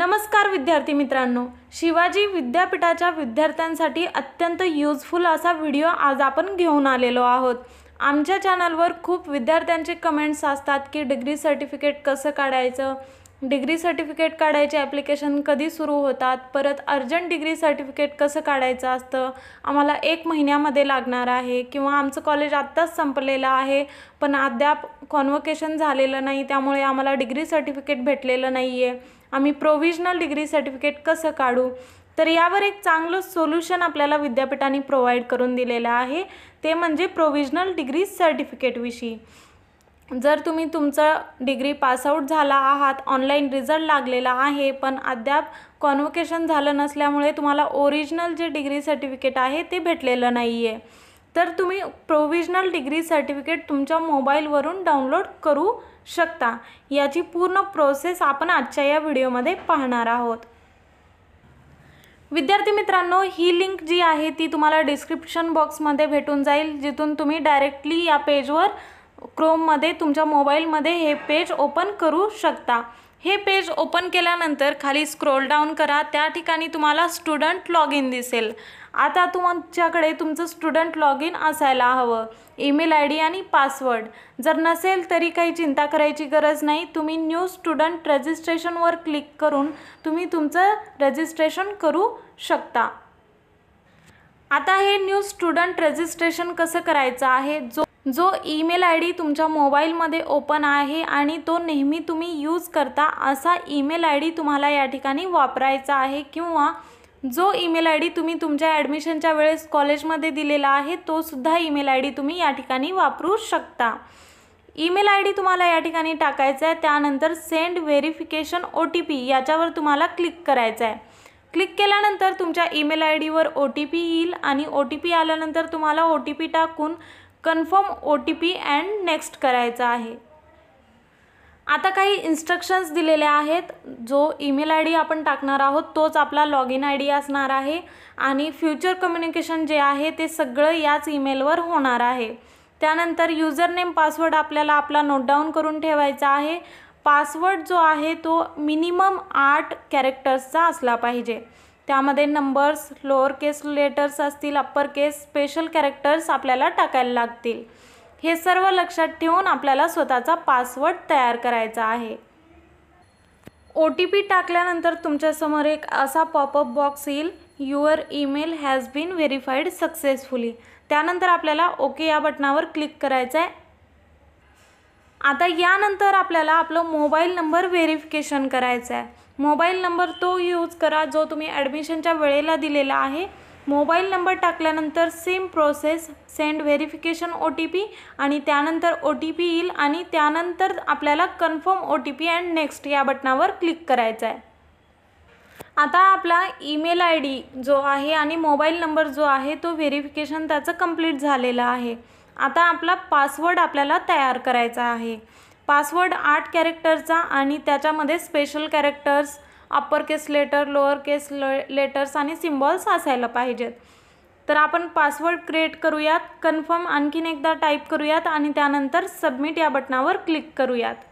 नमस्कार विद्यार्थी मित्रांनो शिवाजी विद्यापीठाच्या विद्यार्थ्यांसाठी अत्यंत युजफुल असा व्हिडिओ आज आपण घेऊन आलेलो आहोत आमच्या चॅनलवर खूप विद्यार्थ्यांचे कमेंट्स असतात की डिग्री सर्टिफिकेट कसं काढायचं डिग्री सर्टिफिकेट काढायचे ॲप्लिकेशन कधी सुरू होतात परत अर्जंट डिग्री सर्टिफिकेट कसं काढायचं असतं आम्हाला एक महिन्यामध्ये लागणार आहे किंवा आमचं कॉलेज आत्ताच संपलेलं आहे पण अद्याप कॉन्वकेशन झालेलं नाही त्यामुळे आम्हाला डिग्री सर्टिफिकेट भेटलेलं नाही आहे आम्ही प्रोविजनल डिग्री सर्टिफिकेट कसं काढू तर यावर एक चांगलं सोल्युशन आपल्याला विद्यापीठाने प्रोव्हाइड करून दिलेलं आहे ते म्हणजे प्रोविजनल डिग्री सर्टिफिकेटविषयी जर तुम्ही तुमचं डिग्री पासआउट झाला आहात ऑनलाईन रिझल्ट लागलेला आहे पण अद्याप कॉन्वोकेशन झालं नसल्यामुळे तुम्हाला ओरिजिनल जे डिग्री सर्टिफिकेट आहे ते भेटलेलं नाही आहे तर तुम्ही प्रोविजनल डिग्री सर्टिफिकेट तुमच्या मोबाईलवरून डाउनलोड करू शकता याची पूर्ण प्रोसेस आपण आजच्या या व्हिडिओमध्ये पाहणार आहोत विद्यार्थी मित्रांनो ही लिंक जी आहे ती तुम्हाला डिस्क्रिप्शन बॉक्समध्ये भेटून जाईल जिथून तुम्ही डायरेक्टली या पेजवर क्रोममध्ये तुमच्या मोबाईलमध्ये हे पेज ओपन करू शकता हे पेज ओपन केल्यानंतर खाली स्क्रोल डाऊन करा त्या ठिकाणी तुम्हाला स्टुडंट लॉग इन दिसेल आता तुमच्याकडे तुमचं स्टुडंट लॉग इन असायला हवं ईमेल आय डी आणि पासवर्ड जर नसेल तरी काही चिंता करायची गरज नाही तुम्ही न्यू स्टुडंट रजिस्ट्रेशनवर क्लिक करून तुम्ही तुमचं रजिस्ट्रेशन करू शकता आता हे न्यू स्टुडंट रजिस्ट्रेशन कसं करायचं आहे जो जो ईमेल आय डी तुमच्या मोबाईलमध्ये ओपन आहे आणि तो नेहमी तुम्ही यूज करता असा ईमेल आय डी तुम्हाला या ठिकाणी वापरायचा आहे किंवा जो ईमेल आय डी तुम्ही तुमच्या ॲडमिशनच्या वेळेस कॉलेजमध्ये दिलेला आहे तोसुद्धा ईमेल आय डी तुम्ही या ठिकाणी वापरू शकता ईमेल आय डी तुम्हाला या ठिकाणी टाकायचा आहे त्यानंतर send verification O T P याच्यावर तुम्हाला क्लिक करायचा आहे क्लिक केल्यानंतर तुमच्या ईमेल आय डीवर ओ टी पी येईल आणि ओ टी पी आल्यानंतर तुम्हाला ओ टी पी टाकून confirm O T P and next करायचा आहे आता काही इन्स्ट्रक्शन्स दिलेले आहेत जो ईमेल आय डी आपण टाकणार आहोत तोच आपला लॉग इन आय डी असणार आहे आणि फ्युचर कम्युनिकेशन जे आहे ते सगळं याच ईमेलवर होणार आहे त्यानंतर नेम पासवर्ड आपल्याला आपला नोट डाऊन करून ठेवायचा आहे पासवर्ड जो आहे तो मिनिमम आठ कॅरेक्टर्सचा असला पाहिजे त्यामध्ये नंबर्स लोअर केस लेटर्स असतील अप्पर केस स्पेशल कॅरेक्टर्स आपल्याला टाकायला लागतील हे सर्व लक्षात ठेवून आपल्याला स्वतःचा पासवर्ड तयार करायचा आहे ओ टी पी टाकल्यानंतर तुमच्यासमोर एक असा पॉपअप बॉक्स येईल your email has been verified successfully त्यानंतर आपल्याला ओके या बटनावर क्लिक करायचं आहे आता यानंतर आपल्याला आपलं मोबाईल नंबर व्हेरिफिकेशन करायचं आहे मोबाईल नंबर तो यूज करा जो तुम्ही ॲडमिशनच्या वेळेला दिलेला आहे मोबाईल नंबर टाकल्यानंतर same process send verification O T P आणि त्यानंतर ओ टी पी येईल आणि त्यानंतर आपल्याला confirm O T P and next या बटनावर क्लिक करायचं आहे आता आपला ईमेल आय डी जो आहे आणि मोबाईल नंबर जो आहे तो व्हेरिफिकेशन त्याचं कंप्लीट झालेलं आहे आता आपला पासवर्ड आपल्याला तयार करायचा आहे पासवर्ड आठ कॅरेक्टरचा आणि त्याच्यामध्ये special characters upper case letter lower case ल लेटर्स आणि सिम्बॉल्स असायला पाहिजेत तर आपण पासवर्ड क्रिएट करूयात कन्फर्म आणखीन एकदा टाईप करूयात आणि त्यानंतर सबमिट या बटनावर क्लिक करूयात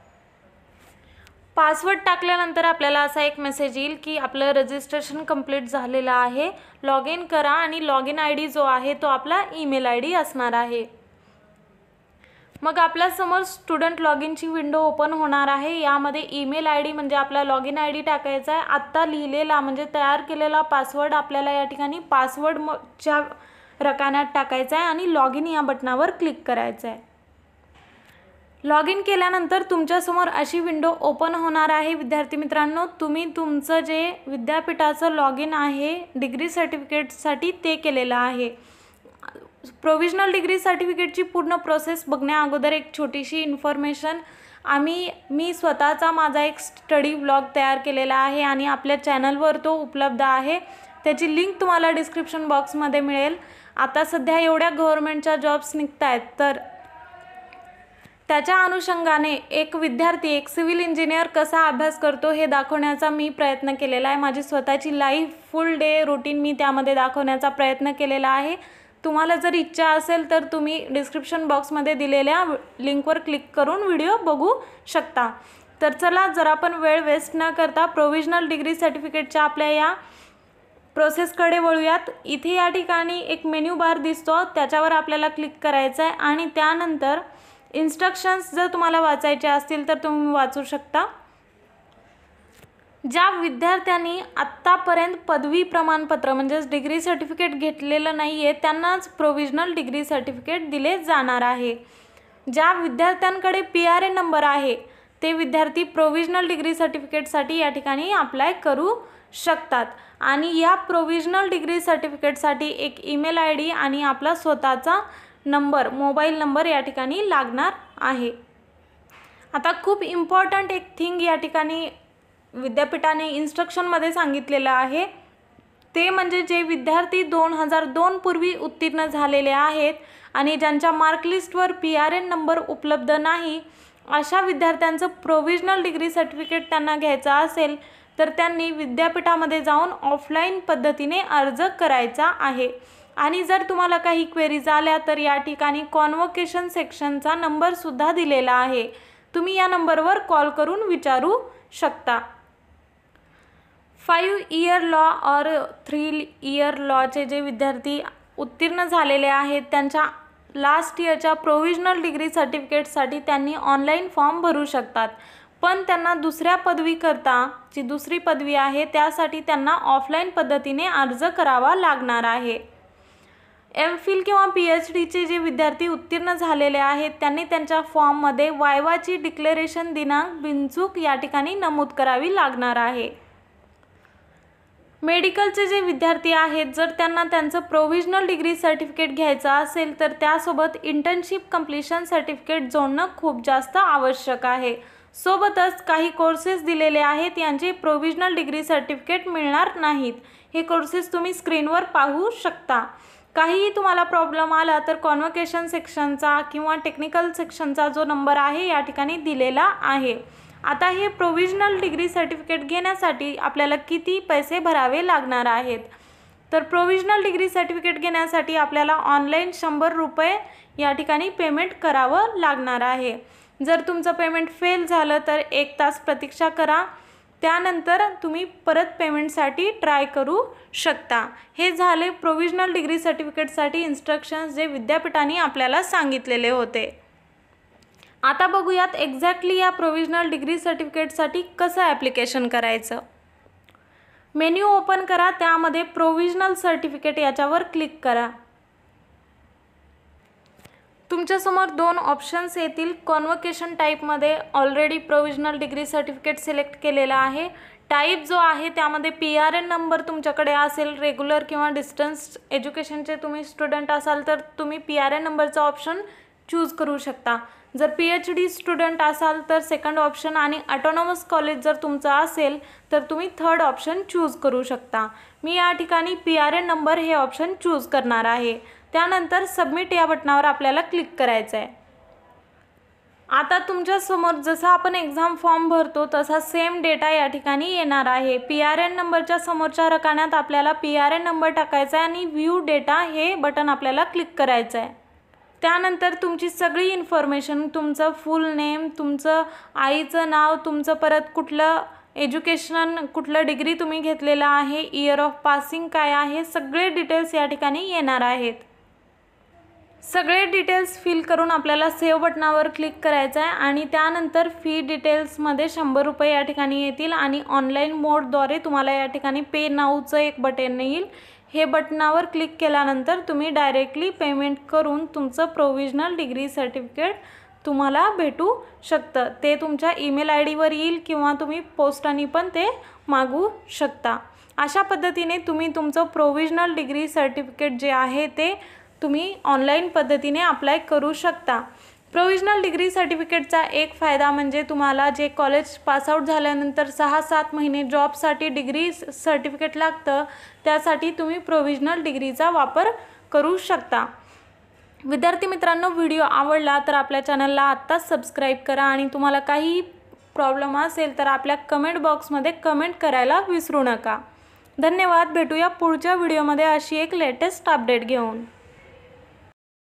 पासवर्ड टाकल्यानंतर आपल्याला असा एक मेसेज येईल की आपलं रजिस्ट्रेशन कंप्लीट झालेलं आहे लॉग इन करा आणि लॉग इन आय डी जो आहे तो आपला ईमेल आय डी असणार आहे मग आपल्यासमोर स्टुडंट लॉग इनची विंडो ओपन होणार आहे यामध्ये ईमेल आय डी म्हणजे आपला लॉग इन आय डी टाकायचा आहे आत्ता लिहिलेला म्हणजे तयार केलेला पासवर्ड आपल्याला या ठिकाणी पासवर्ड मच्या रकान्यात टाकायचा आहे आणि लॉग इन या बटनावर क्लिक करायचं आहे लॉग इन केल्यानंतर तुमच्यासमोर अशी विंडो ओपन होणार आहे विद्यार्थी मित्रांनो तुम्ही तुमचं जे विद्यापीठाचं लॉग इन आहे डिग्री सर्टिफिकेटसाठी ते केलेलं आहे प्रोविजनल डिग्री सर्टिफिकेटची पूर्ण प्रोसेस बघण्या अगोदर एक छोटीशी इन्फॉर्मेशन आम्ही मी स्वतःचा माझा एक स्टडी ब्लॉग तयार केलेला आहे आणि आपल्या चॅनलवर तो उपलब्ध आहे त्याची लिंक तुम्हाला डिस्क्रिप्शन बॉक्समध्ये मिळेल आता सध्या एवढ्या गव्हर्मेंटच्या जॉब्स निघत आहेत तर त्याच्या अनुषंगाने एक विद्यार्थी एक सिव्हिल इंजिनियर कसा अभ्यास करतो हे दाखवण्याचा मी प्रयत्न केलेला आहे माझी स्वतःची लाईफ फुल डे रुटीन मी त्यामध्ये दाखवण्याचा प्रयत्न केलेला आहे तुम्हाला जर इच्छा असेल तर तुम्ही डिस्क्रिप्शन बॉक्समध्ये दिलेल्या लिंकवर क्लिक करून व्हिडिओ बघू शकता तर चला जर आपण वेळ वेस्ट न करता प्रोविजनल डिग्री सर्टिफिकेटच्या आपल्या या प्रोसेसकडे वळूयात इथे या ठिकाणी एक मेन्यू बार दिसतो त्याच्यावर आपल्याला क्लिक करायचं आहे आणि त्यानंतर इन्स्ट्रक्शन्स जर तुम्हाला वाचायचे असतील तर तुम्ही वाचू शकता ज्या विद्यार्थ्यांनी आत्तापर्यंत पदवी प्रमाणपत्र म्हणजेच डिग्री सर्टिफिकेट घेतलेलं नाही आहे त्यांनाच प्रोविजनल डिग्री सर्टिफिकेट दिले जाणार आहे ज्या विद्यार्थ्यांकडे पी आर ए नंबर आहे ते विद्यार्थी प्रोविजनल डिग्री सर्टिफिकेटसाठी या ठिकाणी अप्लाय करू शकतात आणि या प्रोविजनल डिग्री सर्टिफिकेटसाठी एक ईमेल आय डी आणि आपला स्वतःचा नंबर मोबाईल नंबर या ठिकाणी लागणार आहे आता खूप इम्पॉर्टंट एक थिंग या ठिकाणी विद्यापीठाने इन्स्ट्रक्शनमध्ये सांगितलेलं आहे ते म्हणजे जे विद्यार्थी दोन हजार दोन पूर्वी उत्तीर्ण झालेले आहेत आणि ज्यांच्या मार्कलिस्टवर पी आर एन नंबर उपलब्ध नाही अशा विद्यार्थ्यांचं प्रोव्हिजनल डिग्री सर्टिफिकेट त्यांना घ्यायचं असेल तर त्यांनी विद्यापीठामध्ये जाऊन ऑफलाईन पद्धतीने अर्ज करायचा आहे आणि जर तुम्हाला काही क्वेरीज आल्या तर या ठिकाणी कॉन्वोकेशन सेक्शनचा नंबरसुद्धा दिलेला आहे तुम्ही या नंबरवर कॉल करून विचारू शकता फाईव्ह इयर लॉ और थ्री इयर लॉचे जे विद्यार्थी उत्तीर्ण झालेले आहेत त्यांच्या लास्ट इयरच्या प्रोव्हिजनल डिग्री सर्टिफिकेटसाठी त्यांनी ऑनलाईन फॉर्म भरू शकतात पण त्यांना दुसऱ्या पदवीकरता जी दुसरी पदवी आहे त्यासाठी त्यांना ऑफलाईन पद्धतीने अर्ज करावा लागणार आहे एम फिल किंवा पी एच डीचे जे विद्यार्थी उत्तीर्ण झालेले आहेत त्यांनी त्यांच्या फॉर्ममध्ये वायवाची डिक्लेरेशन दिनांक बिनचूक या ठिकाणी नमूद करावी लागणार आहे मेडिकलचे जे विद्यार्थी आहेत जर त्यांना त्यांचं प्रोव्हिजनल डिग्री सर्टिफिकेट घ्यायचं असेल तर त्यासोबत इंटर्नशिप कम्प्लिशन सर्टिफिकेट जोडणं खूप जास्त आवश्यक आहे सोबतच काही कोर्सेस दिलेले आहेत यांचे प्रोविजनल डिग्री सर्टिफिकेट मिळणार नाहीत हे कोर्सेस तुम्ही स्क्रीनवर पाहू शकता काहीही तुम्हाला प्रॉब्लेम आला तर कॉन्वकेशन सेक्शनचा किंवा टेक्निकल सेक्शनचा जो नंबर आहे या ठिकाणी दिलेला आहे आता हे प्रोविजनल डिग्री सर्टिफिकेट घेण्यासाठी आपल्याला किती पैसे भरावे लागणार आहेत तर प्रोविजनल डिग्री सर्टिफिकेट घेण्यासाठी आपल्याला ऑनलाईन शंभर रुपये या ठिकाणी पेमेंट करावं लागणार आहे जर तुमचं पेमेंट फेल झालं तर एक तास प्रतीक्षा करा त्यानंतर तुम्ही परत पेमेंटसाठी ट्राय करू शकता हे झाले प्रोविजनल डिग्री सर्टिफिकेटसाठी इन्स्ट्रक्शन्स जे विद्यापीठाने आपल्याला सांगितलेले होते आता बघूयात एक्झॅक्टली या प्रोविजनल डिग्री सर्टिफिकेटसाठी कसं ॲप्लिकेशन करायचं मेन्यू ओपन करा त्यामध्ये प्रोविजनल सर्टिफिकेट याच्यावर क्लिक करा तुमच्यासमोर दोन ऑप्शन्स येतील कॉन्वकेशन टाईपमध्ये already provisional degree certificate select केलेला आहे टाईप जो आहे त्यामध्ये पी आर एन नंबर तुमच्याकडे असेल रेग्युलर किंवा डिस्टन्स एज्युकेशनचे तुम्ही स्टुडंट असाल तर तुम्ही पी आर एन नंबरचा ऑप्शन चूज करू शकता जर पी एच डी स्टुडंट असाल तर सेकंड ऑप्शन आणि ऑटोनॉमस कॉलेज जर तुमचं असेल तर तुम्ही थर्ड ऑप्शन चूज करू शकता मी या ठिकाणी पी आर एन नंबर हे ऑप्शन चूज करणार आहे त्यानंतर सबमिट या बटनावर आपल्याला क्लिक करायचं आहे आता तुमच्यासमोर जसा आपण एक्झाम फॉर्म भरतो तसा सेम डेटा या ठिकाणी येणार आहे पी आर एन नंबरच्या समोरच्या रकान्यात आपल्याला पी आर एन नंबर टाकायचा आहे आणि व्ह्यू डेटा हे बटन आपल्याला क्लिक करायचं आहे त्यानंतर तुमची सगळी इन्फॉर्मेशन तुमचं फुल नेम तुमचं आईचं नाव तुमचं परत कुठलं एज्युकेशन कुठलं डिग्री तुम्ही घेतलेलं आहे इयर ऑफ पासिंग काय आहे सगळे डिटेल्स या ठिकाणी येणार आहेत सगळे डिटेल्स फिल करून आपल्याला सेव्ह बटनावर क्लिक करायचं आहे आणि त्यानंतर फी डिटेल्समध्ये शंभर रुपये या ठिकाणी येतील आणि ऑनलाईन मोडद्वारे तुम्हाला या ठिकाणी पे नाऊचं एक बटन येईल हे बटनावर क्लिक केल्यानंतर तुम्ही डायरेक्टली पेमेंट करून तुमचं प्रोविजनल डिग्री सर्टिफिकेट तुम्हाला भेटू शकतं ते तुमच्या ईमेल आय डीवर येईल किंवा तुम्ही पोस्टाने पण ते मागू शकता अशा पद्धतीने तुम्ही तुमचं प्रोविजनल डिग्री सर्टिफिकेट जे आहे ते तुम्ही ऑनलाईन पद्धतीने अप्लाय करू शकता प्रोविजनल डिग्री सर्टिफिकेटचा एक फायदा म्हणजे तुम्हाला जे कॉलेज पासआउट झाल्यानंतर सहा सात महिने जॉबसाठी डिग्री सर्टिफिकेट लागतं त्यासाठी तुम्ही प्रोविजनल डिग्रीचा वापर करू शकता विद्यार्थी मित्रांनो व्हिडिओ आवडला तर आपल्या चॅनलला आत्ताच सबस्क्राईब करा आणि तुम्हाला काही प्रॉब्लेम असेल तर आपल्या कमेंट बॉक्समध्ये कमेंट करायला विसरू नका धन्यवाद भेटूया पुढच्या व्हिडिओमध्ये अशी एक लेटेस्ट अपडेट घेऊन